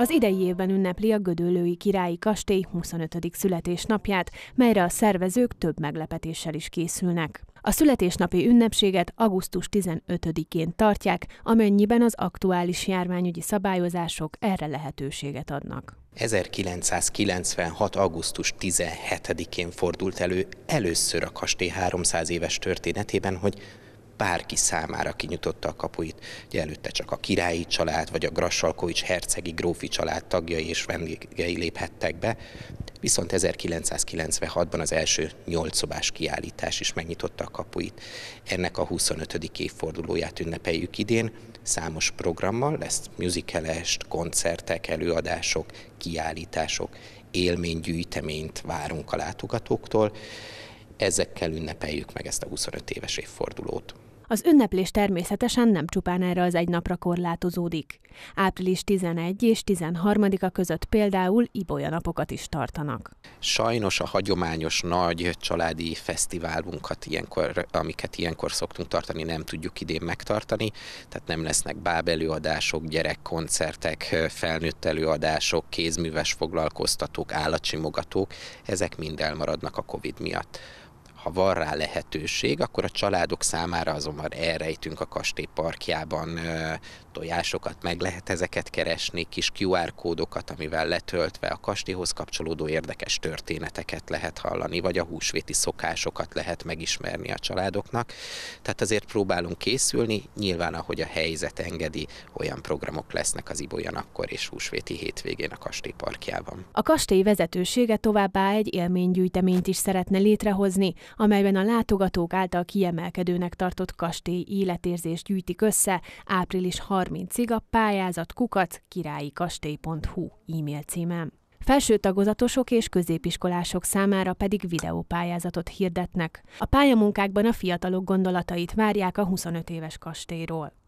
Az idei évben ünnepli a Gödöllői Királyi Kastély 25. születésnapját, melyre a szervezők több meglepetéssel is készülnek. A születésnapi ünnepséget augusztus 15-én tartják, amennyiben az aktuális járványügyi szabályozások erre lehetőséget adnak. 1996. augusztus 17-én fordult elő először a kastély 300 éves történetében, hogy bárki számára kinyitotta a kapuit. Ugye előtte csak a királyi család, vagy a Grassalkovics hercegi grófi család tagjai és vendégei léphettek be, viszont 1996-ban az első nyolc szobás kiállítás is megnyitotta a kapuit. Ennek a 25. évfordulóját ünnepeljük idén, számos programmal, lesz musicalest, koncertek, előadások, kiállítások, élménygyűjteményt várunk a látogatóktól. Ezekkel ünnepeljük meg ezt a 25 éves évfordulót. Az ünneplés természetesen nem csupán erre az egy napra korlátozódik. Április 11 és 13-a között például ibolya napokat is tartanak. Sajnos a hagyományos nagy családi fesztiválunkat, ilyenkor, amiket ilyenkor szoktunk tartani, nem tudjuk idén megtartani, tehát nem lesznek bábelőadások, gyerekkoncertek, felnőtt előadások, kézműves foglalkoztatók, állatsimogatók, ezek mind elmaradnak a Covid miatt ha van rá lehetőség, akkor a családok számára azonban elrejtünk a kastély parkjában tojásokat, meg lehet ezeket keresni, kis QR kódokat, amivel letöltve a kastélyhoz kapcsolódó érdekes történeteket lehet hallani, vagy a húsvéti szokásokat lehet megismerni a családoknak. Tehát azért próbálunk készülni, nyilván ahogy a helyzet engedi, olyan programok lesznek az Ibolyan akkor és húsvéti hétvégén a kastély parkjában. A kastély vezetősége továbbá egy élménygyűjteményt is szeretne létrehozni, amelyben a látogatók által kiemelkedőnek tartott kastély életérzést gyűjtik össze április 3 30-ig a pályázat kukac királyikastély.hu e-mail címen. Felső tagozatosok és középiskolások számára pedig videópályázatot hirdetnek. A pályamunkákban a fiatalok gondolatait várják a 25 éves kastélyról.